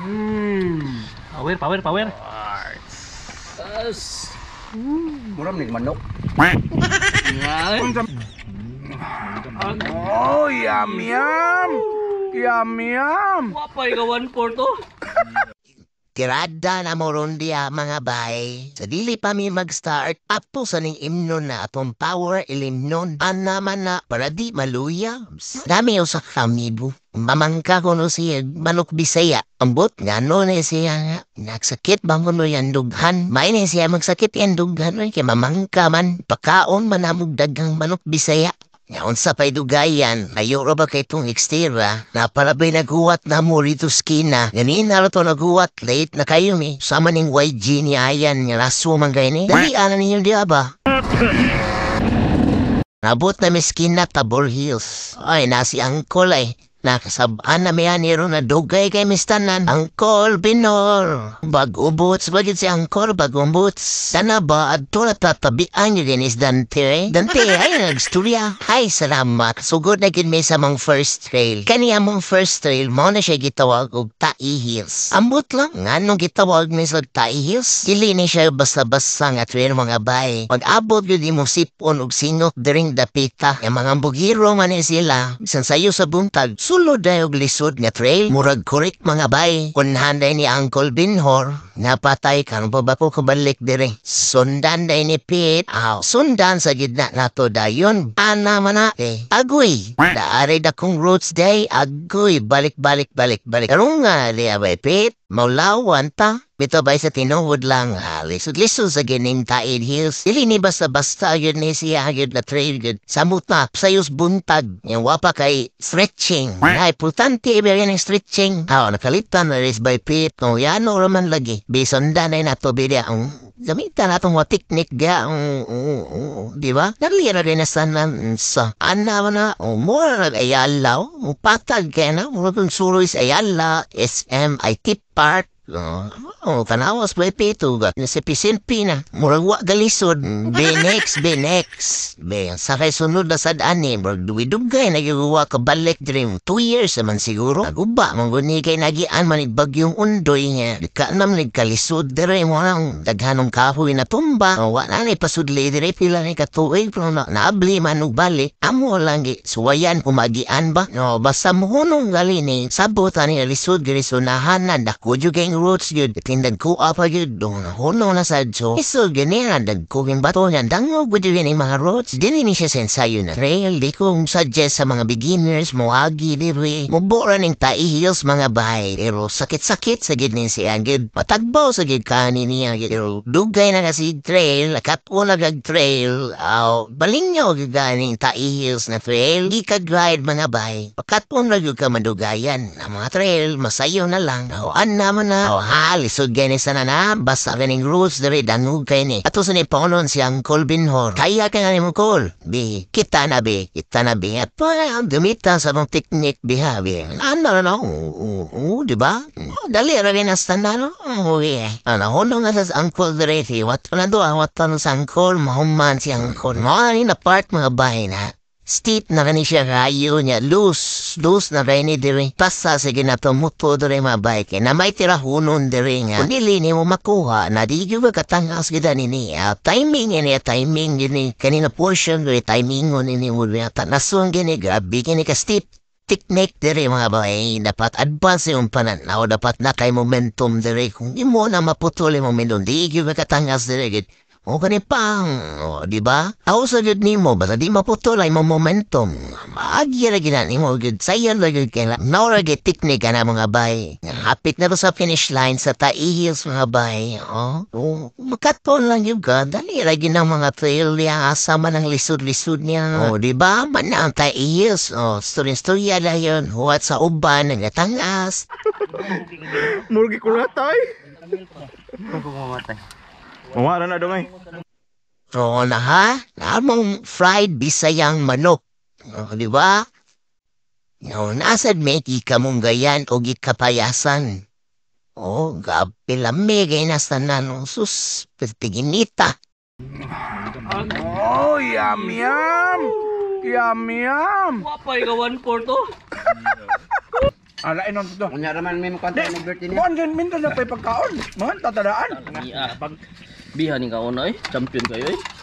Hmm. Power, power, power. Yes. Mm. Muram ni manok. Oh, yum yum. Yum yum. Wapay gawan for to. Tirada na moron dia mga bay. Sa dili pa mi mag-start, apo sa ning imno na atong power ilimnon. Anaman na para di maluya. Dami usa kamibo. Mamangka ko no siya, manok bisaya. Ambot, nga no na siya nga. Nagsakit ba ko no yan dughan? May na siya magsakit yan dughan. Kaya mamangka man, pakaon manamog dagang manok bisaya. Ngayon sa paidugayan, mayuro ba kay itong ekstira na palabay naguwat na mo rito skina. Ganin na to naguwat late na kayo ni. Sama ning YG ni Ayan nga raso man gay ni. Dali ana ninyo di ba? Nabot na miskin na Tabor Hills. Ay, nasi angkol ay. Nakasabaan na miya ni na dugay kay mistanan. Angkol Binol. Bagubuts. ubuts bagit si Angkol bag-ubuts. ba at to natatabian niyo din is Dante? Eh? Dante, ay nagsturya. Ay, salamat. Sugod na gin may sa mong first trail. Kaniya mong first trail, mo na siya gitawag og Tai Hills. Ambot lang. Nga nung gitawag ni sa Tai Hills, dili na siya basta-basta nga trail mga bay. Pag abot yun di mo sipon og singot during pita. Yung mga bugiro man sila, sansayo sa buntag, Sulod dayog lisod nga trail, murag kurik mga bay. Kunhanday ni Uncle Binhor, napatay kang baba ko kabalik dire. Sundan day ni Pete, aw, sundan sa gidna nato dayon. Ana mana, eh, agoy. Daari da kong roots day, agoy, balik balik balik balik. Karong nga, liya bay Pete, Maulawan ta, bito ba sa tinuhod lang halis. Lisod sa gining taid hills, dili ni basta yun ni siya yun na trail yun. Samut na, sayos buntag, yung wapa kay stretching. Na importante iba yan ang stretching. Hawa, nakalitan na rin by pip, no yan o raman lagi. Bisonda na yun ato bidya Damita na itong teknik ga, um, um, um, di ba? Nalira rin sa nan sa anawa na, umura na ayala, patag ka na, mga suroy sa ayala, SM, IT part, No. Oh, tanawas ba ipitugat na si Pisimpina. Murag wa galisod. Mm. Be next, Be, sa kay sunod na sad ani, murag duwidugay nagigawa ka balik dream. Two years naman siguro. Naguba, mangguni kay nagian man bagyong undoy nga. Dika nam nagkalisod dire mo nang daghanong kahoy na tumba. Oh, wa na ni pasudli dire pila ni katuig pero na naabli man og bali. Amo lang gi suwayan kumagian ba. No, basta mo hunong ni sabot ani lisod giri na dako roots yun. Itindag ko apa yun. Doon hono na sad so. Iso ganyan. Ah, Dagkuging bato niya. Dangog ko yun yung mga roots. Dili ni siya sensayo na trail. Di kong suggest sa mga beginners. Muagi diri. Mubura ng tai heels mga bahay. Pero sakit-sakit sa gid ni si Angid. Patagbaw sa gid kanin niya. Pero dugay na kasi trail. Katpo na gag trail. Aw, balinyo niyo gaganing tai heels na trail. Di ka guide mga bahay. Pagkatpo na gag ka madugayan. Ang mga trail, masayo na lang. Nawaan naman na oh ha, lisod gani sana na, basta kaning rules diri danug kay ni. Ato sa ni Pangulon siyang Colbin Hor. Kaya ka nga ni mo Col, bi, kita na bi, kita na bi. At pa, dumita sa mong teknik bi ha, bi. Ano na na, oo, di ba? Oh, dali ra rin ang no? Oh, oo, bi. Eh. Ano, hono nga sa angkol diri, wato na do, wato na sa angkol, mahuman si angkol. Mga ni na part mga bahay na steep na rin siya rayo niya, loose, loose na rin diri. Basta sige na tumuto diri mga eh, na may tirahunon diri nga. Kunili mo makuha, na di ko katangas kita nini. Uh, ah? timing ini, eh, timing ini, eh. kanina portion ko, timing ko nini mo rin. Tanasong gini, grabe gini ka steep. Technique diri mga bae, dapat advance yung pananaw, dapat na kay momentum diri. Kung di na maputuli mo minun, di ko katangas diri. O gani pa, o, di ba? Ako sa gud nimo basta di maputol ay mo momentum. Maagya ra gina nimo gud sayon ra gud kay now ra gid technique ana mga bay. Hapit na ba sa finish line sa taihis mga bay, o? Oh? Makaton lang yung god, dali ra gid ang mga trail niya asama ng lisod-lisod niya. O di ba? Man ang taihis, o storya-storya na yon huwat sa uban nagatangas. Murgi ko Murgi kulatay. mamatay. Mawala na dumay. Oo na ha? Namang fried bisayang manok. O, di ba? No, nasad meti kamong gayan o gikapayasan. O, gabi lamigay na sa nanong sus, pertiginita. Oh, yum, yum! Yum, yum! Wapay ka one for to? Ala inon to. Unya raman may makontra ng birthday niya. Kuan din minta na pay pagkaon. Mga tatadaan. Pag bihan ni kaon ay champion kayo ay eh.